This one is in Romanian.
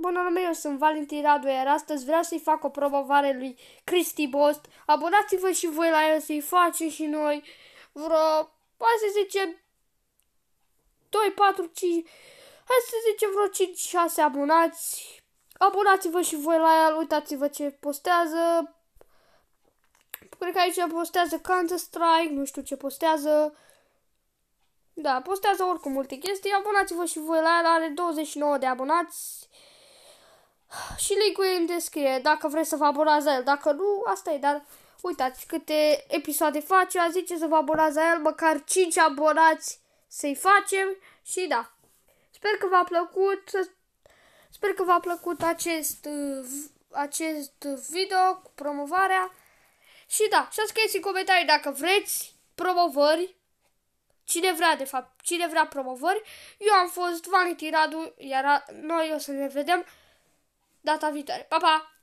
Bună nume, eu sunt Valentin Radu, iar astăzi vreau să-i fac o promovare lui Cristi Bost. Abonați-vă și voi la el să-i facem și noi vreo, hai să zicem, 2, 4, 5, hai să zicem vreo 5-6 abonați. Abonați-vă și voi la el, uitați-vă ce postează. Cred că aici postează Counter-Strike, nu știu ce postează. Da, postează oricum multe chestii. Abonați-vă și voi la el, are 29 de abonați și linkul e în descriere dacă vreți să vă abonați la el. Dacă nu, asta e, dar uitați câte episoade face. a zice să vă abonați la el, măcar 5 abonați să-i facem și da. Sper că v-a plăcut, sper că v-a plăcut acest, acest video cu promovarea. Și da, și scrieți în comentarii dacă vreți promovări cine vrea, de fapt, cine vrea promovări. Eu am fost Valentin Radu, iar noi o să ne vedem Data Witer. Pa, pa!